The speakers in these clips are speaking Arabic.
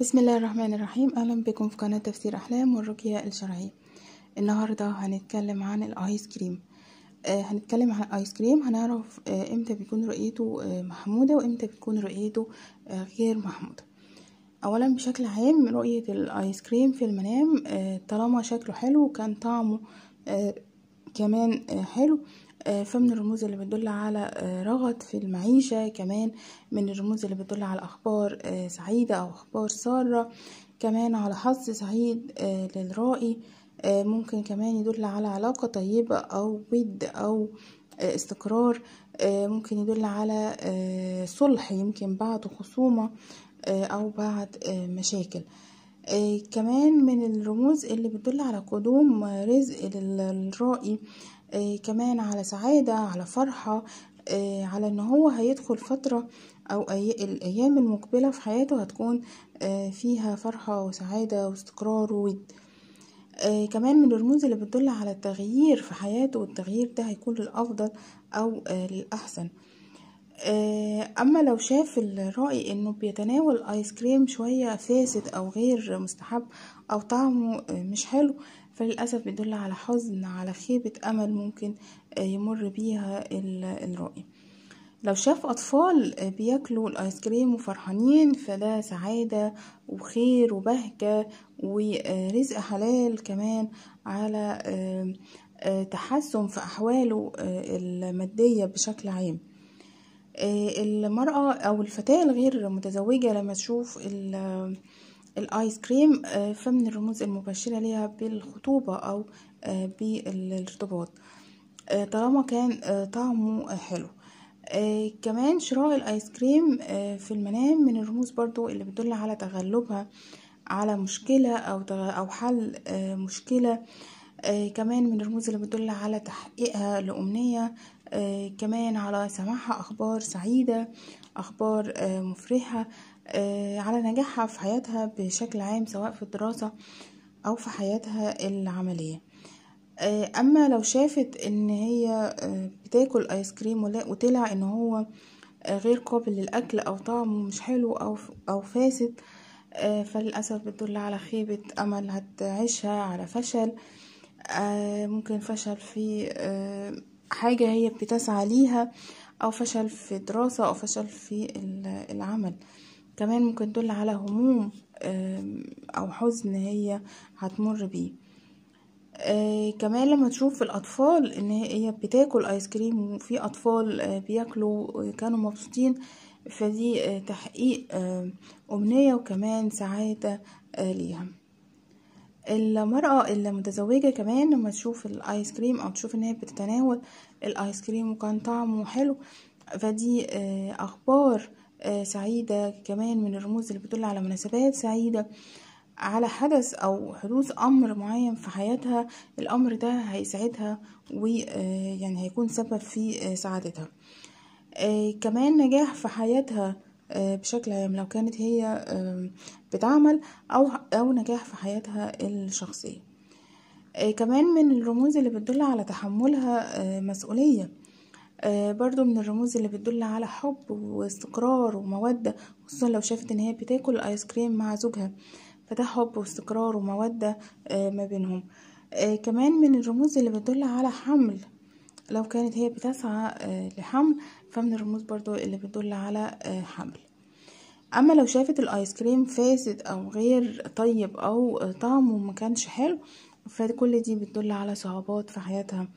بسم الله الرحمن الرحيم اهلا بكم في قناه تفسير احلام والرقيه الشرعيه النهارده هنتكلم عن الايس كريم آه هنتكلم عن الايس كريم هنعرف آه امتى بيكون رؤيته آه محموده وامتى بيكون رؤيته آه، غير محموده اولا بشكل عام رؤيه الايس كريم في المنام آه، طالما شكله حلو وكان طعمه آه، كمان حلو آه، فمن الرموز اللي بتدل على آه، رغد في المعيشة كمان من الرموز اللي بتدل على أخبار آه، سعيدة أو أخبار سارة كمان على حظ سعيد للرائي ممكن كمان يدل على علاقة طيبة أو ود أو استقرار ممكن يدل على صلح يمكن بعد خصومة أو بعد مشاكل آه، كمان من الرموز اللي بتدل على قدوم رزق للرائي آه كمان على سعادة على فرحة آه على ان هو هيدخل فترة او أي... الايام المقبلة في حياته هتكون آه فيها فرحة وسعادة واستقرار وود آه كمان من الرموز اللي بتدل على التغيير في حياته والتغيير ده هيكون للأفضل أو آه للأحسن آه، اما لو شاف الراي انه بيتناول ايس كريم شوية فاسد او غير مستحب او طعمه آه، مش حلو فللأسف بيدل على حزن على خيبة امل ممكن آه، يمر بيها الرأي لو شاف اطفال بياكلوا الايس كريم وفرحانين فده سعادة وخير وبهجة ورزق حلال كمان على تحسن في احواله المادية بشكل عام آه، المرأة أو الفتاة الغير متزوجة لما تشوف الآيس كريم آه، فمن الرموز المبشرة ليها بالخطوبة أو آه، بالارتباط طالما كان طعمه حلو كمان شراء الآيس كريم في المنام من الرموز برضو اللي بتدل على تغلبها على مشكلة أو أو حل مشكلة آه كمان من الرموز اللي بتدل على تحقيقها لأمنية آه كمان على سماعها أخبار سعيدة أخبار آه مفرحة آه على نجاحها في حياتها بشكل عام سواء في الدراسة أو في حياتها العملية آه، أما لو شافت إن هي آه، بتاكل آيس كريم وطلع إن هو آه، غير قابل للأكل أو طعمه مش حلو أو, أو فاسد فللأسف بتدل على خيبة أمل هتعيشها على فشل آه، ممكن فشل في آه، حاجة هي بتسعى ليها أو فشل في دراسة أو فشل في العمل كمان ممكن تدل على هموم آه، أو حزن هي هتمر بيه كمان لما تشوف الأطفال إن هي بتاكل آيس كريم وفي أطفال بياكلوا كانوا مبسوطين فدي تحقيق أمنية وكمان سعادة ليها المرأة المتزوجة كمان لما تشوف الايس كريم او تشوف ان هي بتتناول الايس كريم وكان طعمه حلو فدي آه، اخبار آه، سعيدة كمان من الرموز اللي بتدل على مناسبات سعيدة على حدث او حدوث امر معين في حياتها الامر ده هيسعدها ويعني آه، هيكون سبب في سعادتها كمان نجاح في حياتها آه، بشكل عام لو كانت هي بتعمل أو, أو نجاح في حياتها الشخصية آه، كمان من الرموز اللي بتدل على تحملها آه، مسؤولية برضو من الرموز اللي بتدل على حب واستقرار ومودة خصوصا لو شافت ان هي بتاكل ايس كريم مع زوجها فده حب واستقرار ومودة ما بينهم كمان من الرموز اللي بتدل على حمل لو كانت هي بتسعى آه، لحمل فمن الرموز برضو اللي بتدل على آه، حمل اما لو شافت الايس كريم فاسد او غير طيب او آه، طعمه ما كانش حلو فكل دي بتدل على صعوبات في حياتها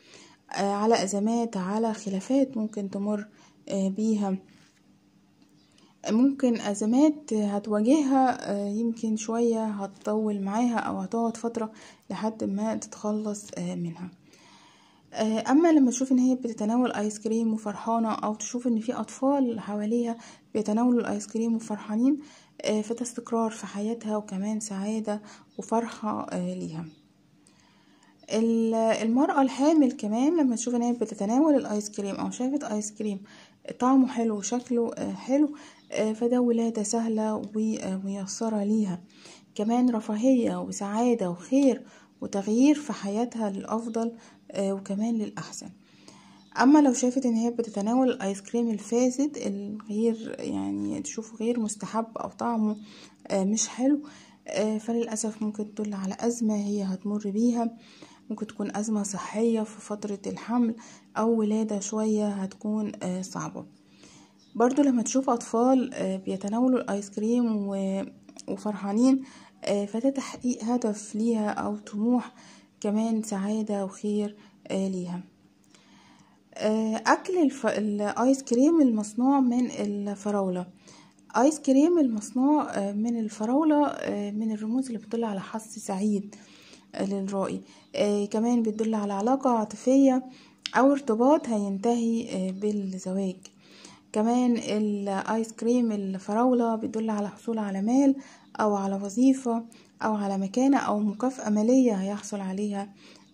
على ازمات على خلافات ممكن تمر بيها ممكن ازمات هتواجهها يمكن شوية هتطول معاها او هتقعد فترة لحد ما تتخلص منها آه، اما لما تشوف ان هي بتتناول ايس كريم وفرحانه او تشوف ان في اطفال حواليها بيتناولوا الايس كريم وفرحانين آه، فده استقرار في حياتها وكمان سعاده وفرحه آه، ليها المرأة الحامل كمان لما تشوف ان هي بتتناول الايس كريم او شافت ايس كريم طعمه حلو وشكله حلو فده ولادة سهلة وميسرة ليها كمان رفاهية وسعادة وخير وتغيير في حياتها للأفضل آه، وكمان للأحسن اما لو شافت ان هي بتتناول الايس كريم الفاسد الغير يعني تشوفه غير مستحب او طعمه آه، مش حلو آه، فللاسف ممكن تدل على ازمه هي هتمر بيها ممكن تكون ازمه صحيه في فتره الحمل او ولاده شويه هتكون صعبه برضو لما تشوف اطفال بيتناولوا الايس كريم وفرحانين فده تحقيق هدف ليها او طموح كمان سعادة وخير آه، ليها آه، أكل الف... الآيس كريم المصنوع من الفراولة آيس كريم المصنوع آه، من الفراولة من الرموز اللي بتدل على حظ سعيد للرائي كمان بتدل على علاقة عاطفية أو ارتباط هينتهي بالزواج كمان الآيس كريم الفراولة بيدل على حصول على مال أو على وظيفة أو على مكانة أو مكافأة مالية هيحصل عليها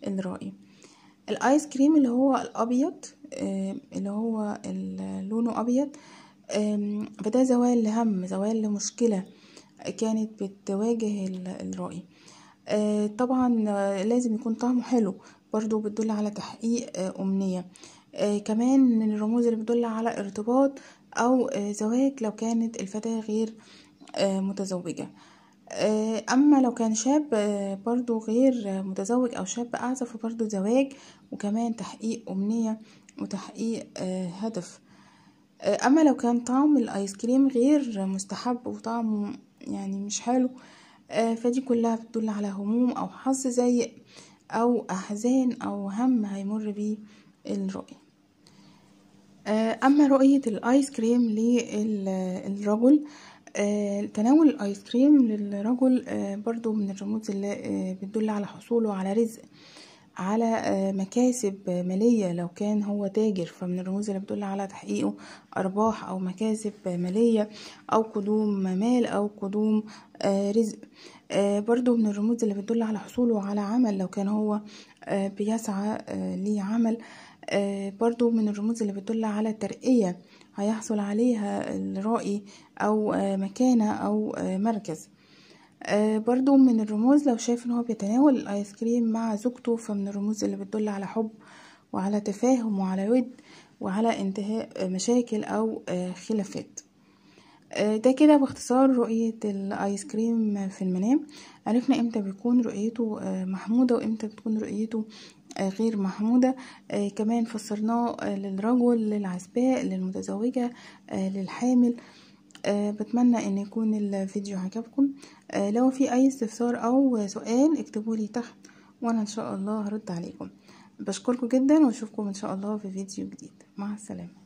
الرائي الآيس كريم اللي هو الأبيض آه، اللي هو لونه أبيض فده زوال لهم زوال لمشكلة كانت بتواجه الرائي آه، طبعا لازم يكون طعمه حلو برضو بتدل على تحقيق آه، أمنية كمان من الرموز اللي بتدل على ارتباط أو زواج لو كانت الفتاة غير متزوجة آه، اما لو كان شاب آه، برضو غير متزوج او شاب اعزف برضو زواج وكمان تحقيق امنية وتحقيق آه، هدف اما لو كان طعم الايس كريم غير مستحب وطعمه يعني مش حلو فدي كلها بتدل على هموم او حظ زي او احزان او هم هيمر بيه الرؤية اما رؤية الايس كريم للرجل آه، تناول الايس كريم للرجل آه، برضو من الرموز اللي آه، بتدل على حصوله على رزق على مكاسب مالية لو كان هو تاجر فمن الرموز اللي بتدل على تحقيقه أرباح أو مكاسب مالية أو قدوم مال أو قدوم رزق برضو من الرموز اللي بتدل على حصوله على عمل لو كان هو بيسعى ليه عمل برضو من الرموز اللي بتدل على ترقية هيحصل عليها الرأي او آه، مكانة او آه، مركز آه، برضو من الرموز لو شايف ان هو بيتناول الايس كريم مع زوجته فمن الرموز اللي بتدل على حب وعلى تفاهم وعلى ود وعلى انتهاء مشاكل او خلافات ده كده باختصار رؤية الايس كريم في المنام عرفنا امتى بيكون رؤيته محمودة وامتى بتكون رؤيته آه، غير محمودة آه، كمان فسرناه آه، للرجل للعزباء للمتزوجة للحامل بتمنى ان يكون الفيديو عجبكم لو في اي استفسار او سؤال اكتبوا لي تحت وانا ان شاء الله هرد عليكم بشكركم جدا واشوفكم ان شاء الله في فيديو جديد مع السلامه